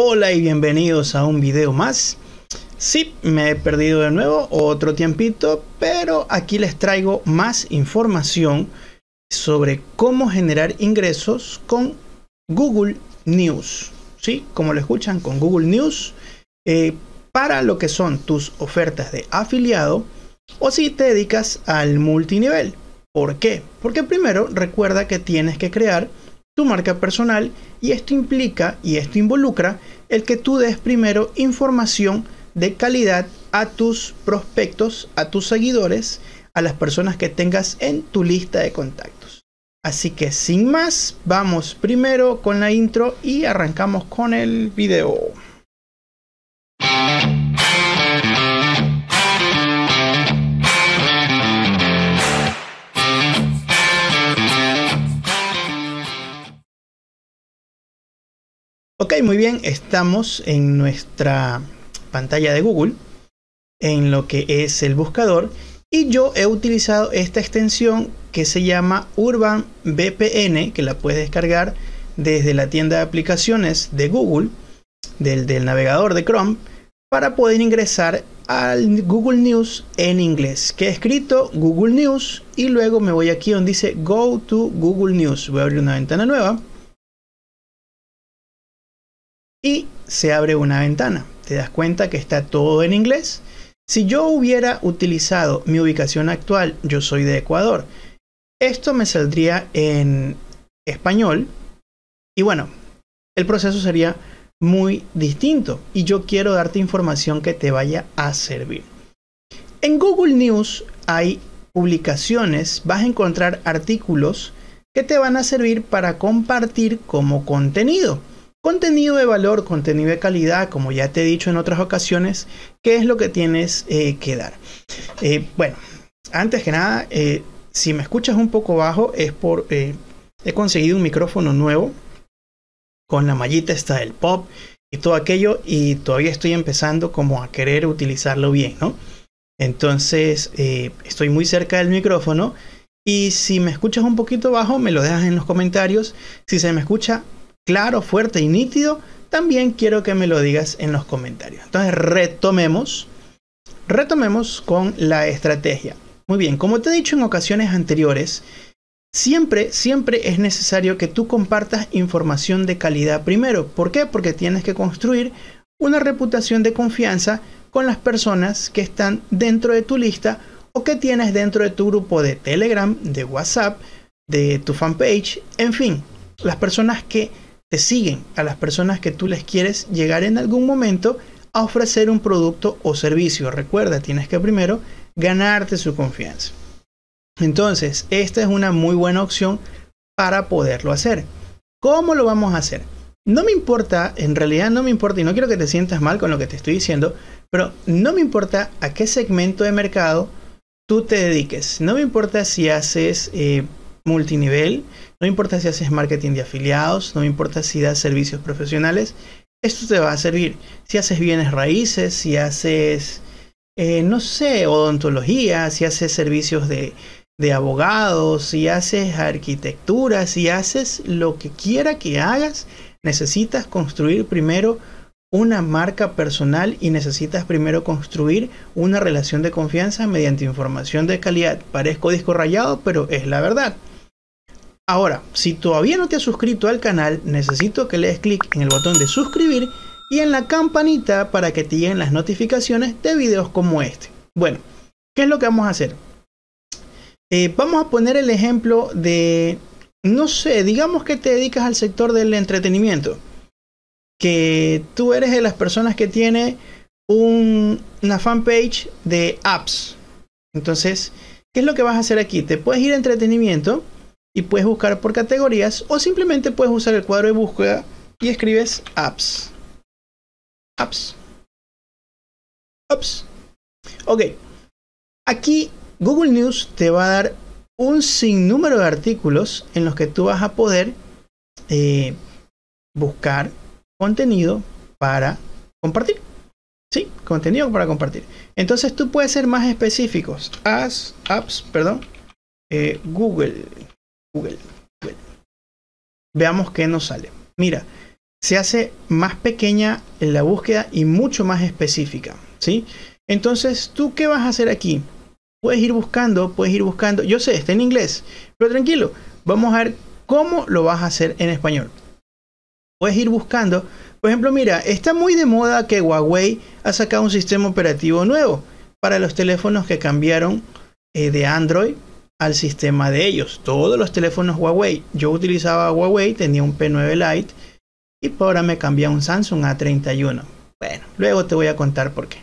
Hola y bienvenidos a un video más. Sí, me he perdido de nuevo otro tiempito, pero aquí les traigo más información sobre cómo generar ingresos con Google News. Sí, como lo escuchan, con Google News. Eh, para lo que son tus ofertas de afiliado o si te dedicas al multinivel. ¿Por qué? Porque primero recuerda que tienes que crear tu marca personal y esto implica y esto involucra el que tú des primero información de calidad a tus prospectos, a tus seguidores, a las personas que tengas en tu lista de contactos. Así que sin más, vamos primero con la intro y arrancamos con el video. Ok, muy bien, estamos en nuestra pantalla de Google, en lo que es el buscador, y yo he utilizado esta extensión que se llama Urban VPN, que la puedes descargar desde la tienda de aplicaciones de Google, del, del navegador de Chrome, para poder ingresar al Google News en inglés, que he escrito Google News, y luego me voy aquí donde dice Go to Google News, voy a abrir una ventana nueva y se abre una ventana. Te das cuenta que está todo en inglés. Si yo hubiera utilizado mi ubicación actual, yo soy de Ecuador. Esto me saldría en español. Y bueno, el proceso sería muy distinto. Y yo quiero darte información que te vaya a servir. En Google News hay publicaciones, vas a encontrar artículos que te van a servir para compartir como contenido. Contenido de valor, contenido de calidad, como ya te he dicho en otras ocasiones, ¿qué es lo que tienes eh, que dar? Eh, bueno, antes que nada, eh, si me escuchas un poco bajo es por... he conseguido un micrófono nuevo con la mallita está del pop y todo aquello y todavía estoy empezando como a querer utilizarlo bien, ¿no? Entonces estoy muy cerca del micrófono y si me escuchas un poquito bajo me lo dejas en los comentarios. Si se me escucha claro, fuerte y nítido, también quiero que me lo digas en los comentarios. Entonces retomemos, retomemos con la estrategia. Muy bien, como te he dicho en ocasiones anteriores, siempre, siempre es necesario que tú compartas información de calidad primero. ¿Por qué? Porque tienes que construir una reputación de confianza con las personas que están dentro de tu lista o que tienes dentro de tu grupo de Telegram, de WhatsApp, de tu fanpage, en fin, las personas que te siguen a las personas que tú les quieres llegar en algún momento a ofrecer un producto o servicio. Recuerda, tienes que primero ganarte su confianza. Entonces, esta es una muy buena opción para poderlo hacer. ¿Cómo lo vamos a hacer? No me importa, en realidad no me importa, y no quiero que te sientas mal con lo que te estoy diciendo, pero no me importa a qué segmento de mercado tú te dediques. No me importa si haces eh, multinivel, no importa si haces marketing de afiliados, no importa si das servicios profesionales, esto te va a servir. Si haces bienes raíces, si haces, eh, no sé, odontología, si haces servicios de, de abogados, si haces arquitectura, si haces lo que quiera que hagas, necesitas construir primero una marca personal y necesitas primero construir una relación de confianza mediante información de calidad. Parezco disco rayado, pero es la verdad. Ahora, si todavía no te has suscrito al canal, necesito que le des clic en el botón de suscribir y en la campanita para que te lleguen las notificaciones de videos como este. Bueno, ¿qué es lo que vamos a hacer? Eh, vamos a poner el ejemplo de, no sé, digamos que te dedicas al sector del entretenimiento, que tú eres de las personas que tiene una fanpage de apps. Entonces, ¿qué es lo que vas a hacer aquí? Te puedes ir a entretenimiento y puedes buscar por categorías o simplemente puedes usar el cuadro de búsqueda y escribes apps. Apps. Apps. Ok. Aquí Google News te va a dar un sinnúmero de artículos en los que tú vas a poder eh, buscar contenido para compartir. Sí, contenido para compartir. Entonces tú puedes ser más específicos. As, apps, perdón. Eh, Google Google, Veamos qué nos sale. Mira, se hace más pequeña en la búsqueda y mucho más específica, ¿sí? Entonces, ¿tú qué vas a hacer aquí? Puedes ir buscando, puedes ir buscando. Yo sé, está en inglés, pero tranquilo, vamos a ver cómo lo vas a hacer en español. Puedes ir buscando. Por ejemplo, mira, está muy de moda que Huawei ha sacado un sistema operativo nuevo para los teléfonos que cambiaron eh, de Android al sistema de ellos. Todos los teléfonos Huawei. Yo utilizaba Huawei, tenía un P9 Lite y por ahora me cambié a un Samsung A31. Bueno, luego te voy a contar por qué.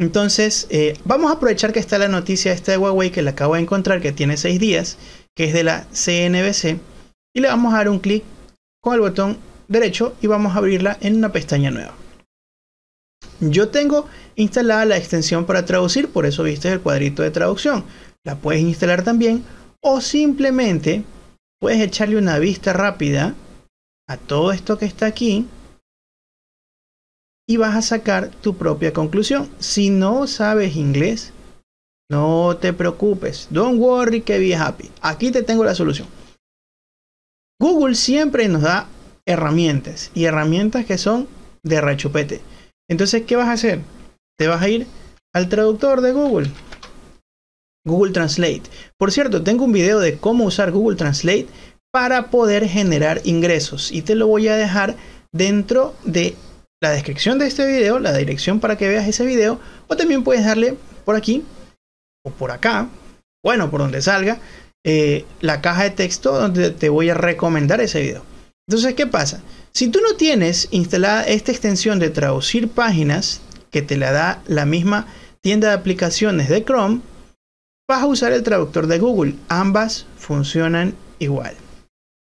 Entonces, eh, vamos a aprovechar que está la noticia esta de Huawei que la acabo de encontrar, que tiene 6 días, que es de la CNBC, y le vamos a dar un clic con el botón derecho y vamos a abrirla en una pestaña nueva. Yo tengo instalada la extensión para traducir, por eso viste el cuadrito de traducción la puedes instalar también o simplemente puedes echarle una vista rápida a todo esto que está aquí y vas a sacar tu propia conclusión. Si no sabes inglés, no te preocupes. Don't worry que be happy. Aquí te tengo la solución. Google siempre nos da herramientas y herramientas que son de rechupete. Entonces, ¿qué vas a hacer? Te vas a ir al traductor de Google Google Translate. Por cierto, tengo un video de cómo usar Google Translate para poder generar ingresos y te lo voy a dejar dentro de la descripción de este video, la dirección para que veas ese video o también puedes darle por aquí o por acá, bueno, por donde salga, eh, la caja de texto donde te voy a recomendar ese video. Entonces, ¿qué pasa? Si tú no tienes instalada esta extensión de traducir páginas que te la da la misma tienda de aplicaciones de Chrome, vas a usar el traductor de Google. Ambas funcionan igual.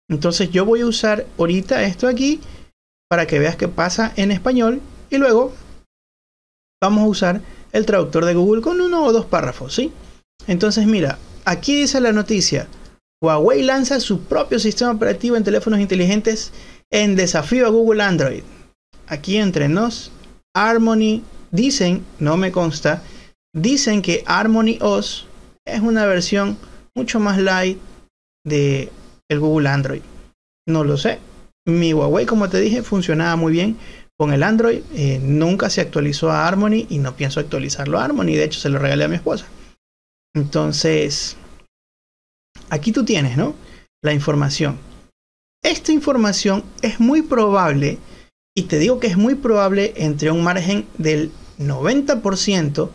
Entonces yo voy a usar ahorita esto aquí para que veas qué pasa en español y luego vamos a usar el traductor de Google con uno o dos párrafos, ¿sí? Entonces mira, aquí dice la noticia. Huawei lanza su propio sistema operativo en teléfonos inteligentes en desafío a Google Android. Aquí entre nos, Harmony dicen, no me consta, dicen que Harmony OS es una versión mucho más light de el Google Android. No lo sé. Mi Huawei, como te dije, funcionaba muy bien con el Android. Eh, nunca se actualizó a Harmony y no pienso actualizarlo a Harmony. De hecho, se lo regalé a mi esposa. Entonces, aquí tú tienes, ¿no? La información. Esta información es muy probable, y te digo que es muy probable entre un margen del 90%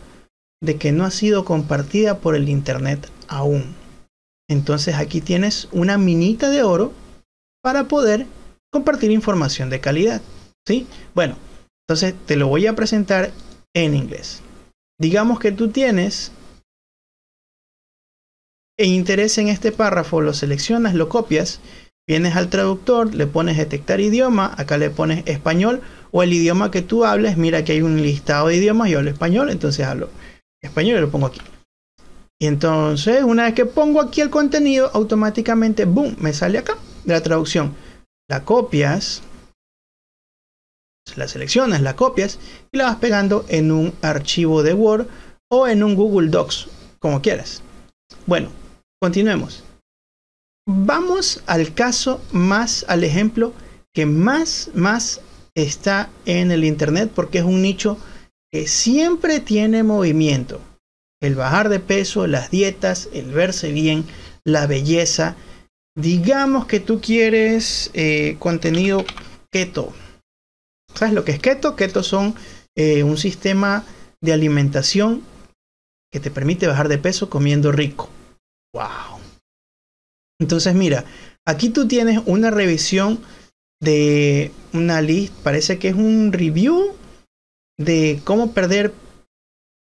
de que no ha sido compartida por el Internet aún. Entonces aquí tienes una minita de oro para poder compartir información de calidad. ¿sí? Bueno, entonces te lo voy a presentar en inglés. Digamos que tú tienes e interés en este párrafo, lo seleccionas, lo copias, vienes al traductor, le pones detectar idioma, acá le pones español o el idioma que tú hables, mira que hay un listado de idiomas, yo hablo español, entonces hablo español lo pongo aquí. Y entonces, una vez que pongo aquí el contenido, automáticamente, boom, me sale acá de la traducción. La copias, la seleccionas, la copias y la vas pegando en un archivo de Word o en un Google Docs, como quieras. Bueno, continuemos. Vamos al caso más, al ejemplo que más, más está en el Internet porque es un nicho que siempre tiene movimiento. El bajar de peso, las dietas, el verse bien, la belleza. Digamos que tú quieres eh, contenido keto. ¿Sabes lo que es keto? Keto son eh, un sistema de alimentación que te permite bajar de peso comiendo rico. ¡Wow! Entonces mira, aquí tú tienes una revisión de una lista, parece que es un review de cómo perder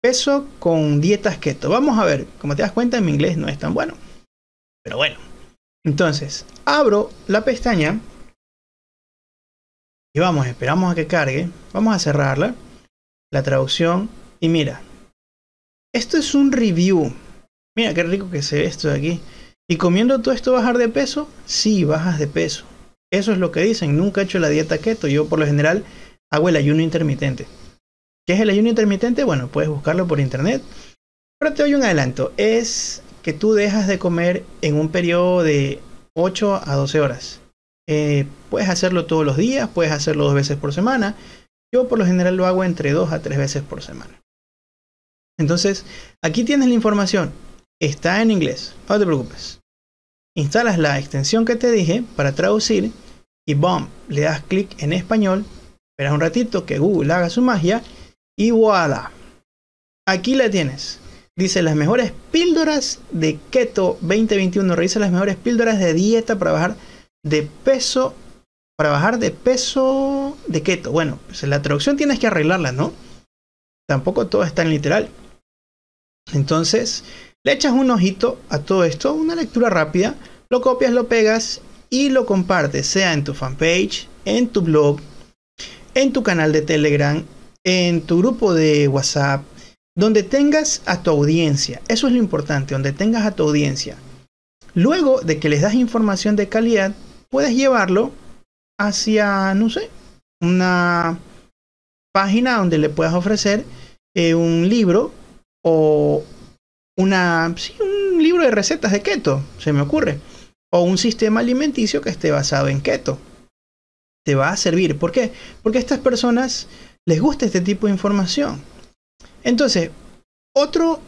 peso con dietas keto. Vamos a ver, como te das cuenta, mi inglés no es tan bueno. Pero bueno. Entonces, abro la pestaña. Y vamos, esperamos a que cargue. Vamos a cerrarla. La traducción. Y mira. Esto es un review. Mira qué rico que se ve esto de aquí. ¿Y comiendo todo esto bajar de peso? Sí, bajas de peso. Eso es lo que dicen. Nunca he hecho la dieta keto. Yo por lo general hago el ayuno intermitente. ¿Qué es el ayuno intermitente? Bueno, puedes buscarlo por internet. Pero te doy un adelanto. Es que tú dejas de comer en un periodo de 8 a 12 horas. Eh, puedes hacerlo todos los días, puedes hacerlo dos veces por semana. Yo por lo general lo hago entre 2 a 3 veces por semana. Entonces, aquí tienes la información. Está en inglés, no te preocupes. Instalas la extensión que te dije para traducir y ¡bom! Le das clic en español. Esperas un ratito que Google haga su magia y voilà. Aquí la tienes. Dice las mejores píldoras de Keto 2021. Revisa las mejores píldoras de dieta para bajar de peso. Para bajar de peso de Keto. Bueno, pues la traducción tienes que arreglarla, ¿no? Tampoco todo está en literal. Entonces, le echas un ojito a todo esto, una lectura rápida, lo copias, lo pegas y lo compartes, sea en tu fanpage, en tu blog, en tu canal de Telegram, en tu grupo de WhatsApp, donde tengas a tu audiencia. Eso es lo importante, donde tengas a tu audiencia. Luego de que les das información de calidad, puedes llevarlo hacia, no sé, una página donde le puedas ofrecer eh, un libro o una, un libro de recetas de keto, se me ocurre, o un sistema alimenticio que esté basado en keto. Te va a servir. ¿Por qué? Porque estas personas les gusta este tipo de información. Entonces, otro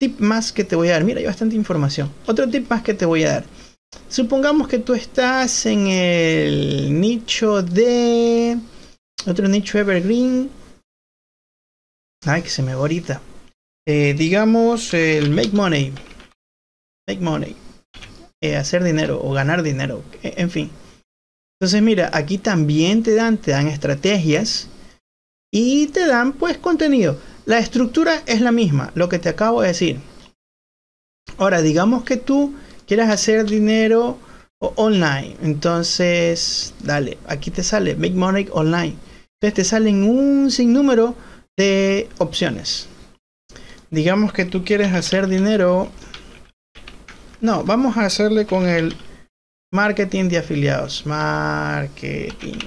tip más que te voy a dar. Mira, hay bastante información. Otro tip más que te voy a dar. Supongamos que tú estás en el nicho de... Otro nicho Evergreen. Ay, que se me va ahorita. Eh, digamos el make money. Make money. Eh, hacer dinero o ganar dinero. En fin. Entonces mira, aquí también te dan, te dan estrategias y te dan pues contenido. La estructura es la misma, lo que te acabo de decir. Ahora, digamos que tú quieras hacer dinero online. Entonces, dale, aquí te sale Make Money Online. Entonces te salen un sinnúmero de opciones. Digamos que tú quieres hacer dinero. No, vamos a hacerle con el marketing de afiliados. Marketing.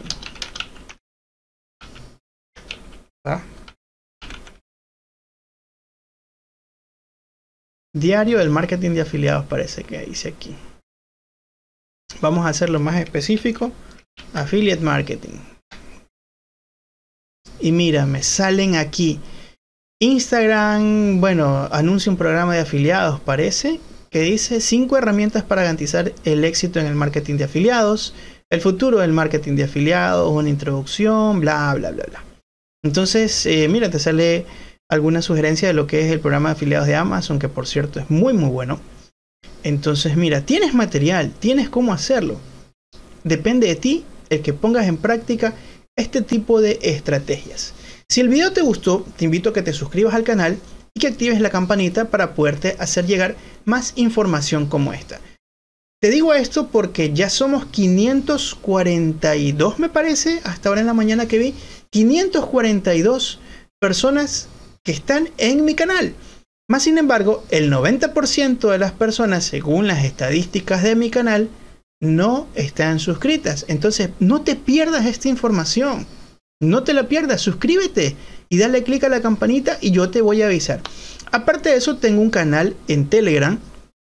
Diario del marketing de afiliados parece que dice aquí. Vamos a hacerlo más específico. Affiliate marketing. Y mira, me salen aquí. Instagram, bueno, anuncia un programa de afiliados, parece, que dice 5 herramientas para garantizar el éxito en el marketing de afiliados, el futuro del marketing de afiliados, una introducción, bla, bla, bla, bla. Entonces, eh, mira, te sale alguna sugerencia de lo que es el programa de afiliados de Amazon, que por cierto es muy muy bueno. Entonces, mira, tienes material, tienes cómo hacerlo. Depende de ti el que pongas en práctica este tipo de estrategias. Si el video te gustó, te invito a que te suscribas al canal y que actives la campanita para poderte hacer llegar más información como esta. Te digo esto porque ya somos 542, me parece, hasta ahora en la mañana que vi, 542 personas que están en mi canal. Más sin embargo, el 90% de las personas, según las estadísticas de mi canal, no están suscritas. Entonces, no te pierdas esta información. No te la pierdas, suscríbete y dale clic a la campanita y yo te voy a avisar. Aparte de eso, tengo un canal en Telegram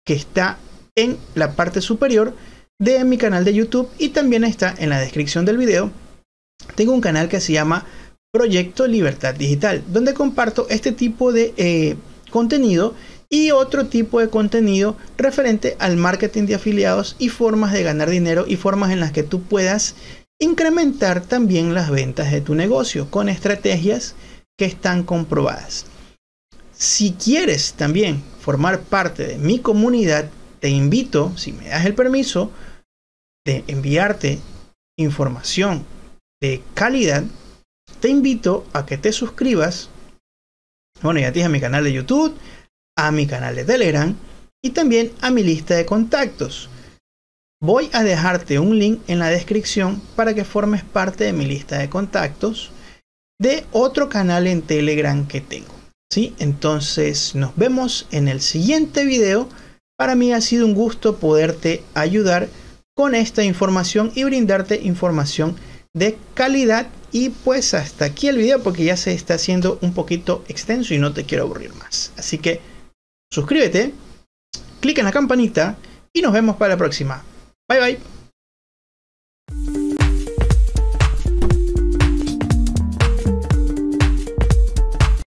que está en la parte superior de mi canal de YouTube y también está en la descripción del video tengo un canal que se llama Proyecto Libertad Digital, donde comparto este tipo de eh, contenido y otro tipo de contenido referente al marketing de afiliados y formas de ganar dinero y formas en las que tú puedas incrementar también las ventas de tu negocio con estrategias que están comprobadas. Si quieres también formar parte de mi comunidad, te invito, si me das el permiso, de enviarte información de calidad, te invito a que te suscribas. Bueno, ya tienes a mi canal de YouTube, a mi canal de Telegram y también a mi lista de contactos. Voy a dejarte un link en la descripción para que formes parte de mi lista de contactos de otro canal en Telegram que tengo. Si Entonces nos vemos en el siguiente video. Para mí ha sido un gusto poderte ayudar con esta información y brindarte información de calidad. Y pues hasta aquí el video porque ya se está haciendo un poquito extenso y no te quiero aburrir más. Así que suscríbete, clic en la campanita y nos vemos para la próxima. Bye bye.